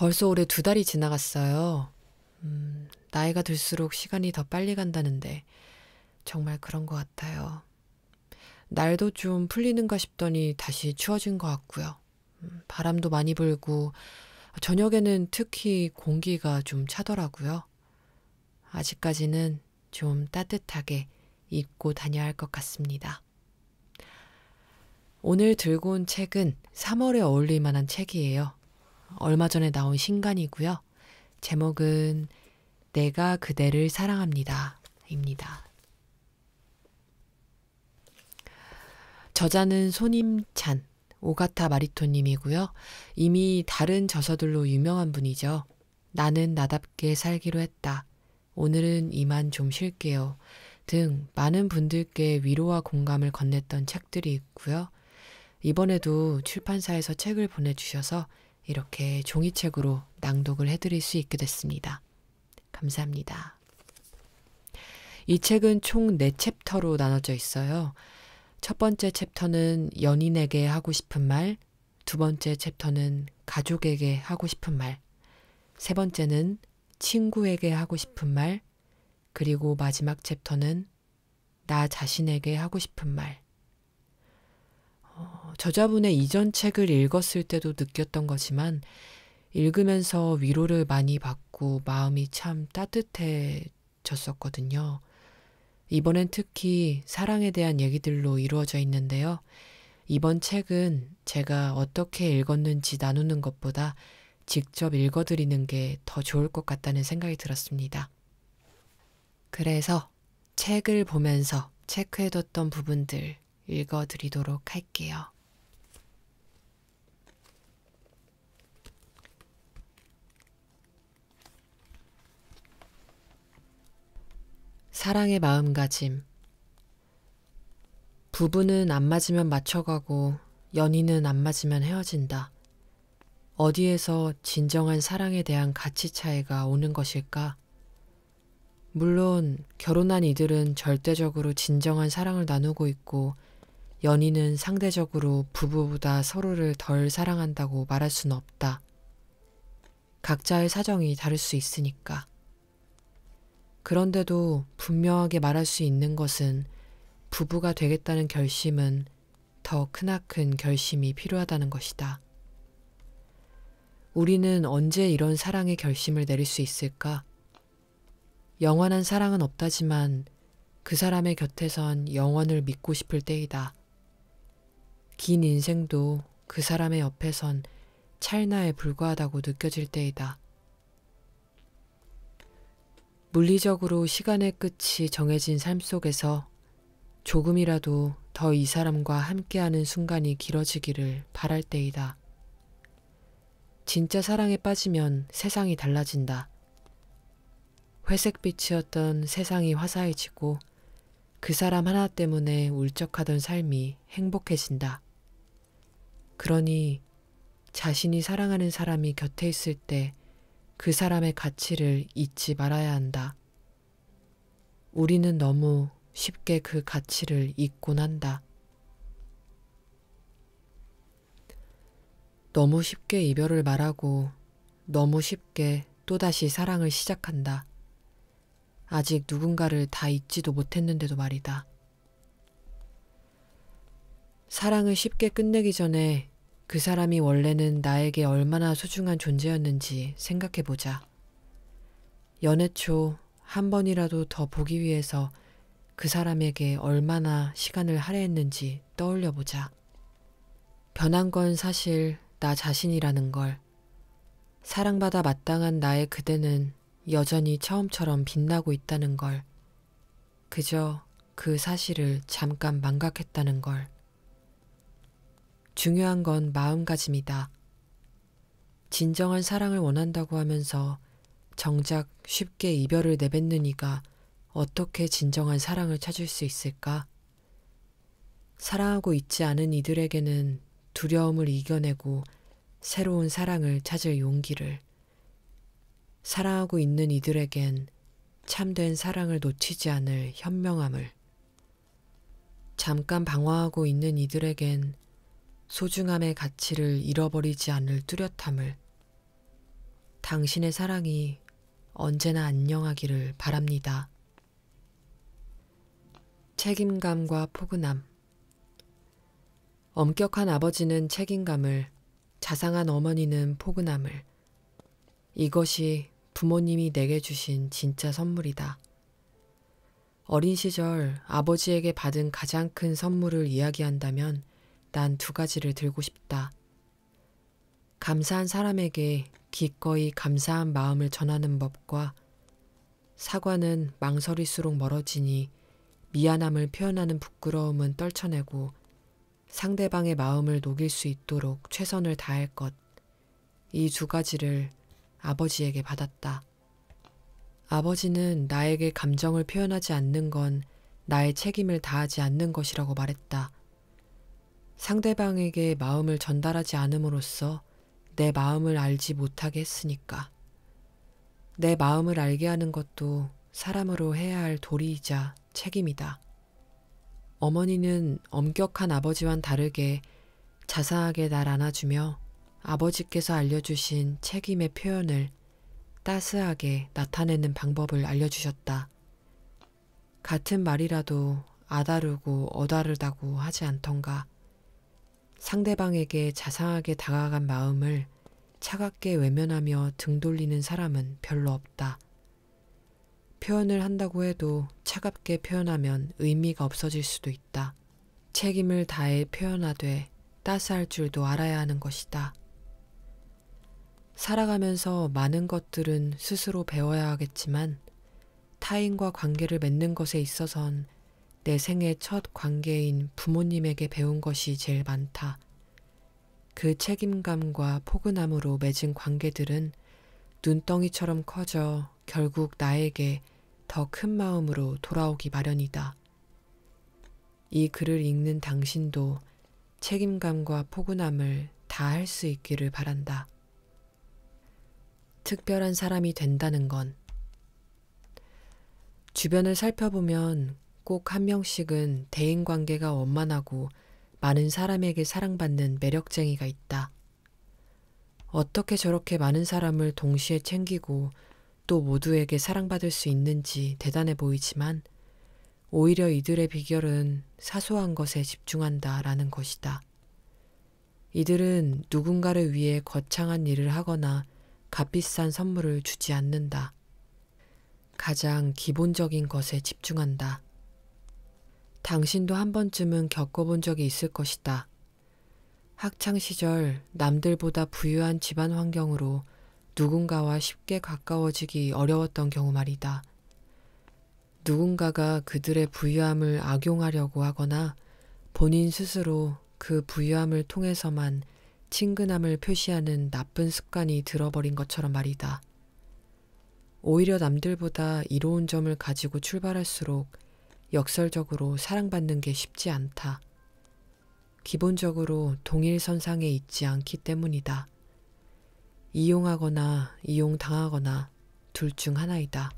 벌써 올해 두 달이 지나갔어요. 음, 나이가 들수록 시간이 더 빨리 간다는데 정말 그런 것 같아요. 날도 좀 풀리는가 싶더니 다시 추워진 것 같고요. 음, 바람도 많이 불고 저녁에는 특히 공기가 좀 차더라고요. 아직까지는 좀 따뜻하게 입고 다녀야 할 것 같습니다. 오늘 들고 온 책은 3월에 어울릴 만한 책이에요. 얼마 전에 나온 신간이고요. 제목은 내가 그대를 사랑합니다. 입니다. 저자는 손임찬, 오가타 마리토님이고요. 이미 다른 저서들로 유명한 분이죠. 나는 나답게 살기로 했다. 오늘은 이만 좀 쉴게요. 등 많은 분들께 위로와 공감을 건넸던 책들이 있고요. 이번에도 출판사에서 책을 보내주셔서 이렇게 종이책으로 낭독을 해드릴 수 있게 됐습니다. 감사합니다. 이 책은 총 4챕터로 나눠져 있어요. 첫 번째 챕터는 연인에게 하고 싶은 말, 두 번째 챕터는 가족에게 하고 싶은 말, 세 번째는 친구에게 하고 싶은 말, 그리고 마지막 챕터는 나 자신에게 하고 싶은 말. 어, 저자분의 이전 책을 읽었을 때도 느꼈던 거지만 읽으면서 위로를 많이 받고 마음이 참 따뜻해졌었거든요. 이번엔 특히 사랑에 대한 얘기들로 이루어져 있는데요. 이번 책은 제가 어떻게 읽었는지 나누는 것보다 직접 읽어드리는 게 더 좋을 것 같다는 생각이 들었습니다. 그래서 책을 보면서 체크해뒀던 부분들 읽어드리도록 할게요. 사랑의 마음가짐 부부는 안 맞으면 맞춰가고 연인은 안 맞으면 헤어진다. 어디에서 진정한 사랑에 대한 가치 차이가 오는 것일까? 물론 결혼한 이들은 절대적으로 진정한 사랑을 나누고 있고 연인은 상대적으로 부부보다 서로를 덜 사랑한다고 말할 수는 없다. 각자의 사정이 다를 수 있으니까. 그런데도 분명하게 말할 수 있는 것은 부부가 되겠다는 결심은 더 크나큰 결심이 필요하다는 것이다. 우리는 언제 이런 사랑의 결심을 내릴 수 있을까? 영원한 사랑은 없다지만 그 사람의 곁에선 영원을 믿고 싶을 때이다. 긴 인생도 그 사람의 옆에선 찰나에 불과하다고 느껴질 때이다. 물리적으로 시간의 끝이 정해진 삶 속에서 조금이라도 더 이 사람과 함께하는 순간이 길어지기를 바랄 때이다. 진짜 사랑에 빠지면 세상이 달라진다. 회색빛이었던 세상이 화사해지고 그 사람 하나 때문에 울적하던 삶이 행복해진다. 그러니 자신이 사랑하는 사람이 곁에 있을 때 그 사람의 가치를 잊지 말아야 한다. 우리는 너무 쉽게 그 가치를 잊곤 한다. 너무 쉽게 이별을 말하고 너무 쉽게 또다시 사랑을 시작한다. 아직 누군가를 다 잊지도 못했는데도 말이다. 사랑을 쉽게 끝내기 전에 그 사람이 원래는 나에게 얼마나 소중한 존재였는지 생각해보자. 연애 초 한 번이라도 더 보기 위해서 그 사람에게 얼마나 시간을 할애했는지 떠올려보자. 변한 건 사실 나 자신이라는 걸. 사랑받아 마땅한 나의 그대는 여전히 처음처럼 빛나고 있다는 걸. 그저 그 사실을 잠깐 망각했다는 걸. 중요한 건 마음가짐이다. 진정한 사랑을 원한다고 하면서 정작 쉽게 이별을 내뱉는 이가 어떻게 진정한 사랑을 찾을 수 있을까? 사랑하고 있지 않은 이들에게는 두려움을 이겨내고 새로운 사랑을 찾을 용기를, 사랑하고 있는 이들에겐 참된 사랑을 놓치지 않을 현명함을, 잠깐 방황하고 있는 이들에겐 소중함의 가치를 잃어버리지 않을 뚜렷함을 당신의 사랑이 언제나 안녕하기를 바랍니다. 책임감과 포근함 엄격한 아버지는 책임감을, 자상한 어머니는 포근함을. 이것이 부모님이 내게 주신 진짜 선물이다. 어린 시절 아버지에게 받은 가장 큰 선물을 이야기한다면 난두 가지를 들고 싶다. 감사한 사람에게 기꺼이 감사한 마음을 전하는 법과 사과는 망설일수록 멀어지니 미안함을 표현하는 부끄러움은 떨쳐내고 상대방의 마음을 녹일 수 있도록 최선을 다할 것. 이 두 가지를 아버지에게 받았다. 아버지는 나에게 감정을 표현하지 않는 건 나의 책임을 다하지 않는 것이라고 말했다. 상대방에게 마음을 전달하지 않음으로써 내 마음을 알지 못하게 했으니까. 내 마음을 알게 하는 것도 사람으로 해야 할 도리이자 책임이다. 어머니는 엄격한 아버지와는 다르게 자상하게 날 안아주며 아버지께서 알려주신 책임의 표현을 따스하게 나타내는 방법을 알려주셨다. 같은 말이라도 아다르고 어다르다고 하지 않던가. 상대방에게 자상하게 다가간 마음을 차갑게 외면하며 등 돌리는 사람은 별로 없다. 표현을 한다고 해도 차갑게 표현하면 의미가 없어질 수도 있다. 책임을 다해 표현하되 따스할 줄도 알아야 하는 것이다. 살아가면서 많은 것들은 스스로 배워야 하겠지만 타인과 관계를 맺는 것에 있어선 내 생애 첫 관계인 부모님에게 배운 것이 제일 많다. 그 책임감과 포근함으로 맺은 관계들은 눈덩이처럼 커져 결국 나에게 더 큰 마음으로 돌아오기 마련이다. 이 글을 읽는 당신도 책임감과 포근함을 다 할 수 있기를 바란다. 특별한 사람이 된다는 건 주변을 살펴보면 꼭한 명씩은 대인 관계가 원만하고 많은 사람에게 사랑받는 매력쟁이가 있다. 어떻게 저렇게 많은 사람을 동시에 챙기고 또 모두에게 사랑받을 수 있는지 대단해 보이지만 오히려 이들의 비결은 사소한 것에 집중한다 라는 것이다. 이들은 누군가를 위해 거창한 일을 하거나 값비싼 선물을 주지 않는다. 가장 기본적인 것에 집중한다. 당신도 한 번쯤은 겪어본 적이 있을 것이다. 학창시절 남들보다 부유한 집안 환경으로 누군가와 쉽게 가까워지기 어려웠던 경우 말이다. 누군가가 그들의 부유함을 악용하려고 하거나 본인 스스로 그 부유함을 통해서만 친근함을 표시하는 나쁜 습관이 들어버린 것처럼 말이다. 오히려 남들보다 이로운 점을 가지고 출발할수록 역설적으로 사랑받는 게 쉽지 않다. 기본적으로 동일선상에 있지 않기 때문이다. 이용하거나 이용당하거나 둘 중 하나이다.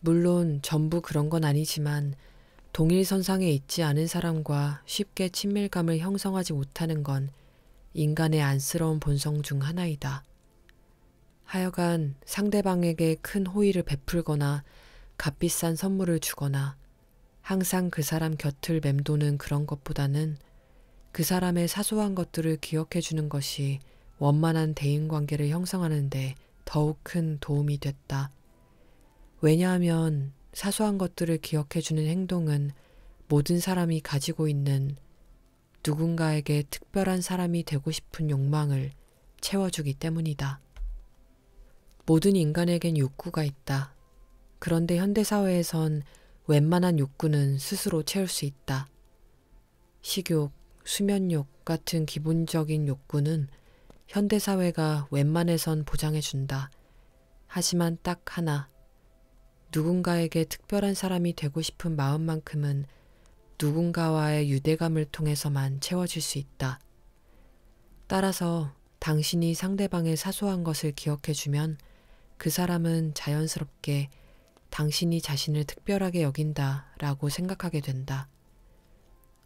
물론 전부 그런 건 아니지만 동일선상에 있지 않은 사람과 쉽게 친밀감을 형성하지 못하는 건 인간의 안쓰러운 본성 중 하나이다. 하여간 상대방에게 큰 호의를 베풀거나 값비싼 선물을 주거나 항상 그 사람 곁을 맴도는 그런 것보다는 그 사람의 사소한 것들을 기억해 주는 것이 원만한 대인관계를 형성하는데 더욱 큰 도움이 됐다. 왜냐하면 사소한 것들을 기억해 주는 행동은 모든 사람이 가지고 있는 누군가에게 특별한 사람이 되고 싶은 욕망을 채워주기 때문이다. 모든 인간에겐 욕구가 있다. 그런데 현대사회에선 웬만한 욕구는 스스로 채울 수 있다. 식욕, 수면욕 같은 기본적인 욕구는 현대사회가 웬만해선 보장해준다. 하지만 딱 하나. 누군가에게 특별한 사람이 되고 싶은 마음만큼은 누군가와의 유대감을 통해서만 채워질 수 있다. 따라서 당신이 상대방의 사소한 것을 기억해주면 그 사람은 자연스럽게 당신이 자신을 특별하게 여긴다 라고 생각하게 된다.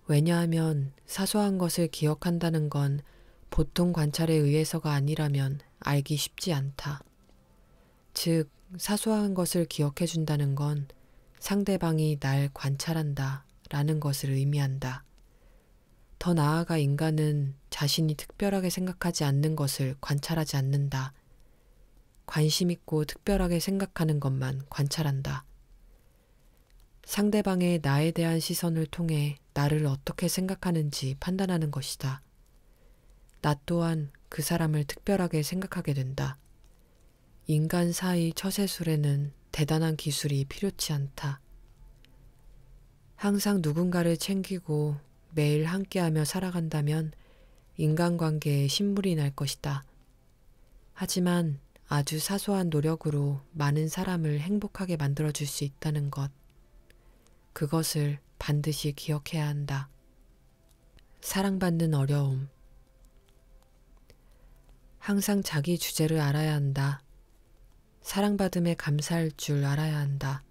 왜냐하면 사소한 것을 기억한다는 건 보통 관찰에 의해서가 아니라면 알기 쉽지 않다. 즉, 사소한 것을 기억해준다는 건 상대방이 날 관찰한다 라는 것을 의미한다. 더 나아가 인간은 자신이 특별하게 생각하지 않는 것을 관찰하지 않는다 관심 있고 특별하게 생각하는 것만 관찰한다. 상대방의 나에 대한 시선을 통해 나를 어떻게 생각하는지 판단하는 것이다. 나 또한 그 사람을 특별하게 생각하게 된다. 인간 사이 처세술에는 대단한 기술이 필요치 않다. 항상 누군가를 챙기고 매일 함께하며 살아간다면 인간관계에 신물이 날 것이다. 하지만 아주 사소한 노력으로 많은 사람을 행복하게 만들어 줄 수 있다는 것. 그것을 반드시 기억해야 한다. 사랑받는 어려움. 항상 자기 주제를 알아야 한다. 사랑받음에 감사할 줄 알아야 한다.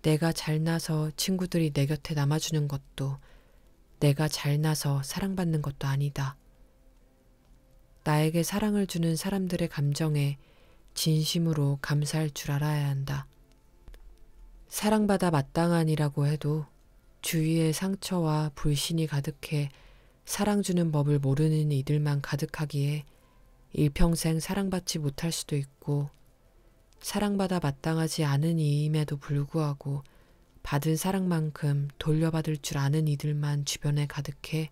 내가 잘나서 친구들이 내 곁에 남아주는 것도, 내가 잘나서 사랑받는 것도 아니다. 나에게 사랑을 주는 사람들의 감정에 진심으로 감사할 줄 알아야 한다. 사랑받아 마땅하니라고 해도 주위에 상처와 불신이 가득해 사랑 주는 법을 모르는 이들만 가득하기에 일평생 사랑받지 못할 수도 있고 사랑받아 마땅하지 않은 이임에도 불구하고 받은 사랑만큼 돌려받을 줄 아는 이들만 주변에 가득해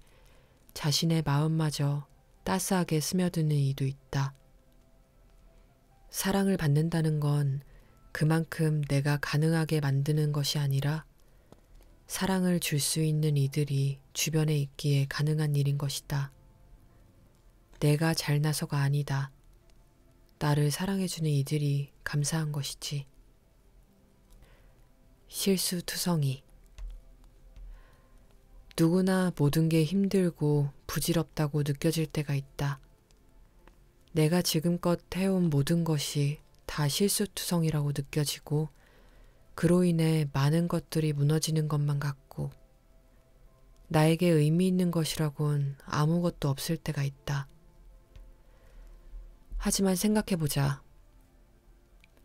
자신의 마음마저 따스하게 스며드는 이도 있다. 사랑을 받는다는 건 그만큼 내가 가능하게 만드는 것이 아니라 사랑을 줄 수 있는 이들이 주변에 있기에 가능한 일인 것이다. 내가 잘나서가 아니다. 나를 사랑해주는 이들이 감사한 것이지. 실수투성이 누구나 모든 게 힘들고 부질없다고 느껴질 때가 있다. 내가 지금껏 해온 모든 것이 다 실수투성이라고 느껴지고, 그로 인해 많은 것들이 무너지는 것만 같고, 나에게 의미 있는 것이라곤 아무것도 없을 때가 있다. 하지만 생각해보자.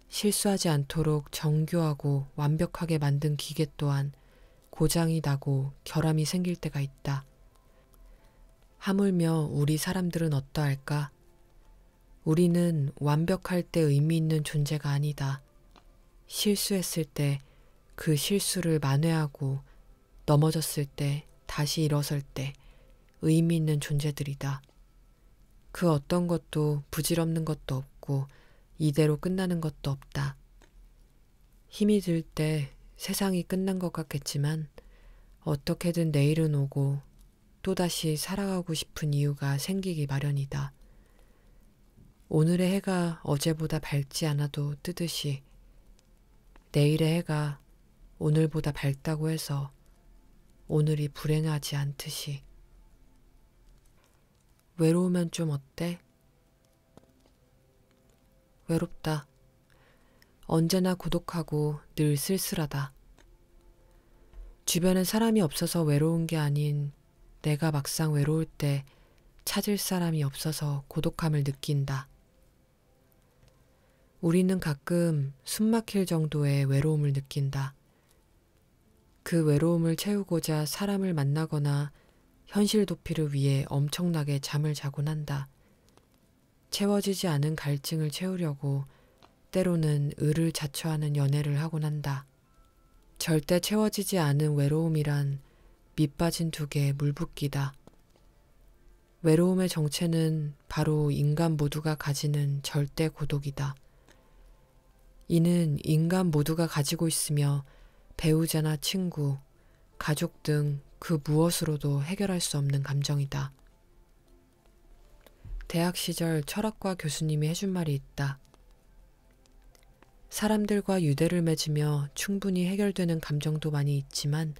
실수하지 않도록 정교하고 완벽하게 만든 기계 또한 고장이 나고 결함이 생길 때가 있다. 하물며 우리 사람들은 어떠할까? 우리는 완벽할 때 의미 있는 존재가 아니다. 실수했을 때 그 실수를 만회하고 넘어졌을 때 다시 일어설 때 의미 있는 존재들이다. 그 어떤 것도 부질없는 것도 없고 이대로 끝나는 것도 없다. 힘이 들때 세상이 끝난 것 같겠지만 어떻게든 내일은 오고 또다시 살아가고 싶은 이유가 생기기 마련이다. 오늘의 해가 어제보다 밝지 않아도 뜨듯이 내일의 해가 오늘보다 밝다고 해서 오늘이 불행하지 않듯이 외로우면 좀 어때? 외롭다. 언제나 고독하고 늘 쓸쓸하다. 주변에 사람이 없어서 외로운 게 아닌 내가 막상 외로울 때 찾을 사람이 없어서 고독함을 느낀다. 우리는 가끔 숨 막힐 정도의 외로움을 느낀다. 그 외로움을 채우고자 사람을 만나거나 현실 도피를 위해 엄청나게 잠을 자곤 한다. 채워지지 않은 갈증을 채우려고 때로는 을을 자처하는 연애를 하곤 한다. 절대 채워지지 않은 외로움이란 밑 빠진 두 개의 물붓기다. 외로움의 정체는 바로 인간 모두가 가지는 절대 고독이다. 이는 인간 모두가 가지고 있으며 배우자나 친구, 가족 등 그 무엇으로도 해결할 수 없는 감정이다. 대학 시절 철학과 교수님이 해준 말이 있다. 사람들과 유대를 맺으며 충분히 해결되는 감정도 많이 있지만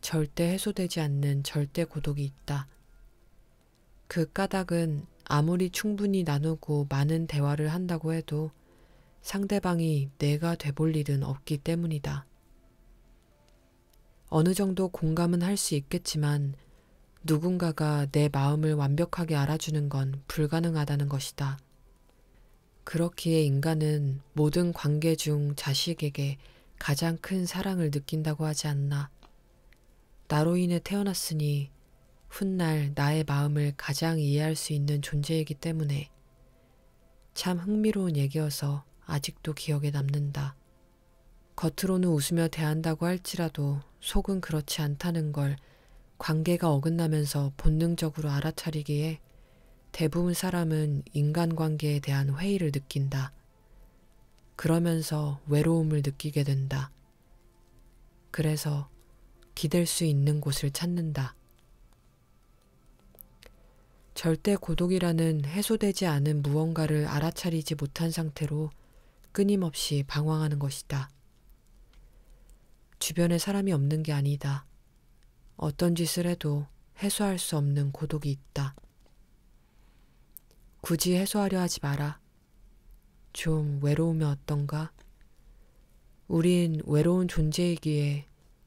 절대 해소되지 않는 절대 고독이 있다. 그 까닭은 아무리 충분히 나누고 많은 대화를 한다고 해도 상대방이 내가 돼볼 일은 없기 때문이다. 어느 정도 공감은 할 수 있겠지만 누군가가 내 마음을 완벽하게 알아주는 건 불가능하다는 것이다. 그렇기에 인간은 모든 관계 중 자식에게 가장 큰 사랑을 느낀다고 하지 않나. 나로 인해 태어났으니 훗날 나의 마음을 가장 이해할 수 있는 존재이기 때문에 참 흥미로운 얘기여서 아직도 기억에 남는다. 겉으로는 웃으며 대한다고 할지라도 속은 그렇지 않다는 걸 관계가 어긋나면서 본능적으로 알아차리기에 대부분 사람은 인간관계에 대한 회의를 느낀다. 그러면서 외로움을 느끼게 된다. 그래서 기댈 수 있는 곳을 찾는다. 절대 고독이라는 해소되지 않은 무언가를 알아차리지 못한 상태로 끊임없이 방황하는 것이다. 주변에 사람이 없는 게 아니다. 어떤 짓을 해도 해소할 수 없는 고독이 있다. 굳이 해소하려 하지 마라. 좀 외로우면 어떤가? 우린 외로운 존재이기에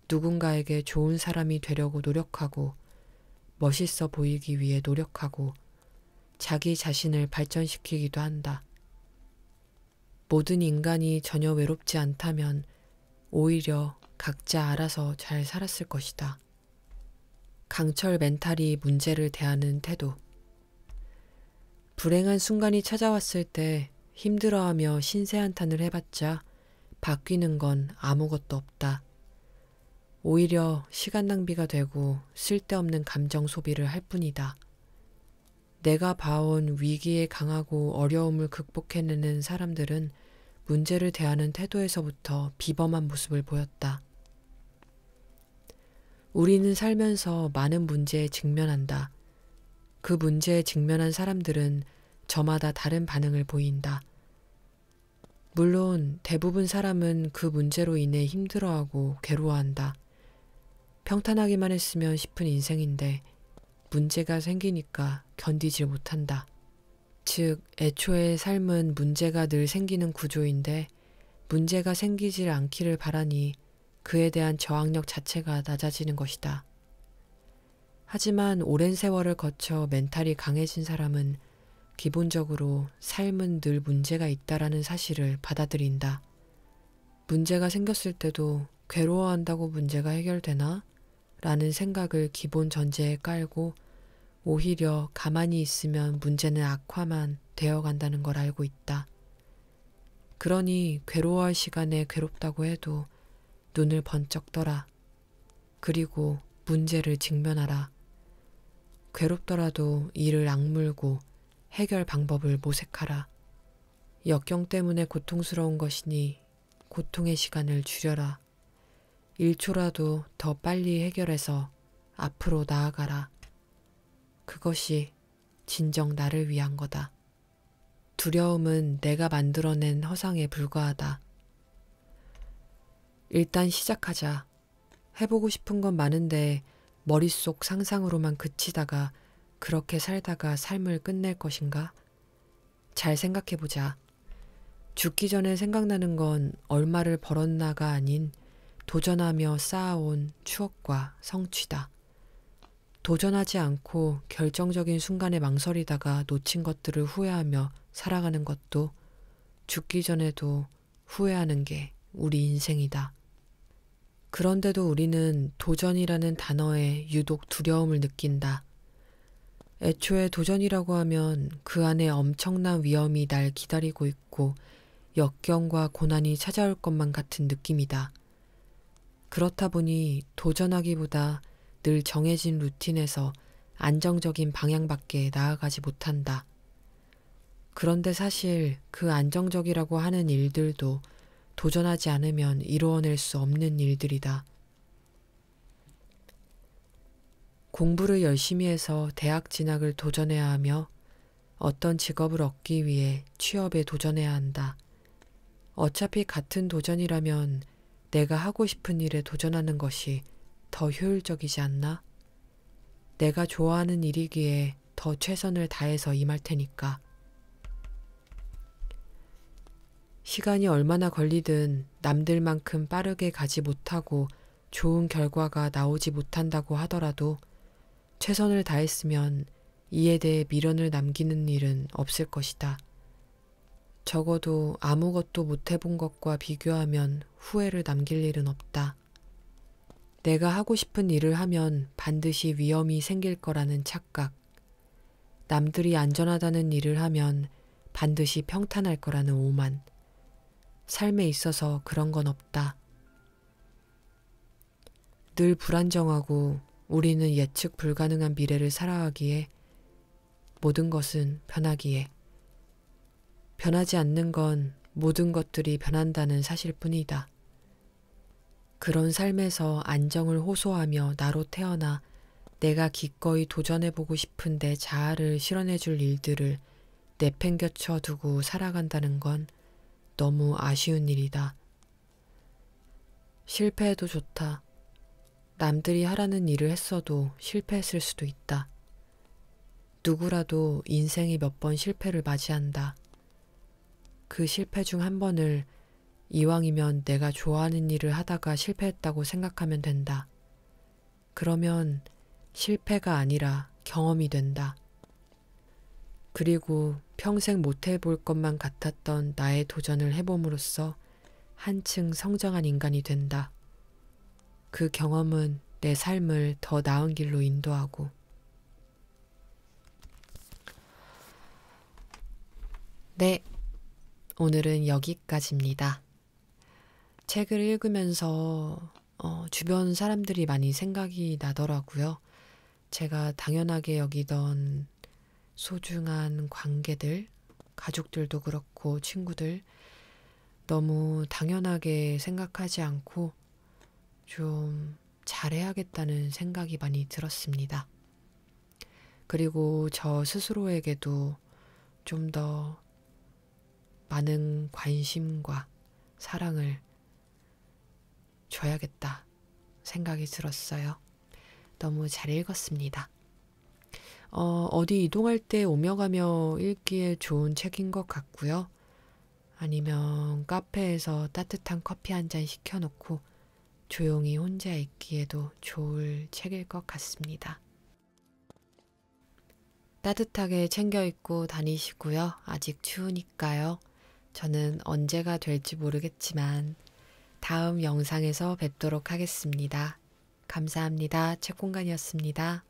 누군가에게 좋은 사람이 되려고 노력하고, 멋있어 보이기 위해 노력하고, 자기 자신을 발전시키기도 한다. 모든 인간이 전혀 외롭지 않다면 오히려 각자 알아서 잘 살았을 것이다. 강철 멘탈이 문제를 대하는 태도. 불행한 순간이 찾아왔을 때 힘들어하며 신세한탄을 해봤자 바뀌는 건 아무것도 없다. 오히려 시간 낭비가 되고 쓸데없는 감정 소비를 할 뿐이다. 내가 봐온 위기에 강하고 어려움을 극복해내는 사람들은 문제를 대하는 태도에서부터 비범한 모습을 보였다. 우리는 살면서 많은 문제에 직면한다. 그 문제에 직면한 사람들은 저마다 다른 반응을 보인다. 물론 대부분 사람은 그 문제로 인해 힘들어하고 괴로워한다. 평탄하기만 했으면 싶은 인생인데 문제가 생기니까 견디질 못한다. 즉, 애초에 삶은 문제가 늘 생기는 구조인데 문제가 생기질 않기를 바라니 그에 대한 저항력 자체가 낮아지는 것이다. 하지만 오랜 세월을 거쳐 멘탈이 강해진 사람은 기본적으로 삶은 늘 문제가 있다라는 사실을 받아들인다. 문제가 생겼을 때도 괴로워한다고 문제가 해결되나? 라는 생각을 기본 전제에 깔고 오히려 가만히 있으면 문제는 악화만 되어 간다는 걸 알고 있다. 그러니 괴로워할 시간에 괴롭다고 해도 눈을 번쩍 떠라. 그리고 문제를 직면하라. 괴롭더라도 이를 악물고 해결 방법을 모색하라. 역경 때문에 고통스러운 것이니 고통의 시간을 줄여라. 1초라도 더 빨리 해결해서 앞으로 나아가라. 그것이 진정 나를 위한 거다. 두려움은 내가 만들어낸 허상에 불과하다. 일단 시작하자. 해보고 싶은 건 많은데 머릿속 상상으로만 그치다가 그렇게 살다가 삶을 끝낼 것인가? 잘 생각해보자. 죽기 전에 생각나는 건 얼마를 벌었나가 아닌 도전하며 쌓아온 추억과 성취다. 도전하지 않고 결정적인 순간에 망설이다가 놓친 것들을 후회하며 살아가는 것도 죽기 전에도 후회하는 게 우리 인생이다. 그런데도 우리는 도전이라는 단어에 유독 두려움을 느낀다. 애초에 도전이라고 하면 그 안에 엄청난 위험이 날 기다리고 있고 역경과 고난이 찾아올 것만 같은 느낌이다. 그렇다 보니 도전하기보다 늘 정해진 루틴에서 안정적인 방향밖에 나아가지 못한다. 그런데 사실 그 안정적이라고 하는 일들도 도전하지 않으면 이루어낼 수 없는 일들이다. 공부를 열심히 해서 대학 진학을 도전해야 하며 어떤 직업을 얻기 위해 취업에 도전해야 한다. 어차피 같은 도전이라면 내가 하고 싶은 일에 도전하는 것이 더 효율적이지 않나? 내가 좋아하는 일이기에 더 최선을 다해서 임할 테니까. 시간이 얼마나 걸리든 남들만큼 빠르게 가지 못하고 좋은 결과가 나오지 못한다고 하더라도 최선을 다했으면 이에 대해 미련을 남기는 일은 없을 것이다. 적어도 아무것도 못해본 것과 비교하면 후회를 남길 일은 없다. 내가 하고 싶은 일을 하면 반드시 위험이 생길 거라는 착각. 남들이 안전하다는 일을 하면 반드시 평탄할 거라는 오만. 삶에 있어서 그런 건 없다. 늘 불안정하고 우리는 예측 불가능한 미래를 살아가기에 모든 것은 변하기에 변하지 않는 건 모든 것들이 변한다는 사실 뿐이다. 그런 삶에서 안정을 호소하며 나로 태어나 내가 기꺼이 도전해보고 싶은 데 자아를 실현해줄 일들을 내팽겨쳐 두고 살아간다는 건 너무 아쉬운 일이다. 실패해도 좋다. 남들이 하라는 일을 했어도 실패했을 수도 있다. 누구라도 인생이 몇 번 실패를 맞이한다. 그 실패 중 한 번을 이왕이면 내가 좋아하는 일을 하다가 실패했다고 생각하면 된다. 그러면 실패가 아니라 경험이 된다. 그리고 평생 못해볼 것만 같았던 나의 도전을 해봄으로써 한층 성장한 인간이 된다. 그 경험은 내 삶을 더 나은 길로 인도하고 네, 오늘은 여기까지입니다. 책을 읽으면서 어, 주변 사람들이 많이 생각이 나더라고요. 제가 당연하게 여기던 소중한 관계들, 가족들도 그렇고 친구들, 너무 당연하게 생각하지 않고 좀 잘해야겠다는 생각이 많이 들었습니다. 그리고 저 스스로에게도 좀 더 많은 관심과 사랑을 줘야겠다 생각이 들었어요. 너무 잘 읽었습니다. 어, 어디 이동할 때 오며 가며 읽기에 좋은 책인 것 같고요. 아니면 카페에서 따뜻한 커피 한 잔 시켜놓고 조용히 혼자 있기에도 좋을 책일 것 같습니다. 따뜻하게 챙겨 입고 다니시고요. 아직 추우니까요. 저는 언제가 될지 모르겠지만 다음 영상에서 뵙도록 하겠습니다. 감사합니다. 책공간이었습니다.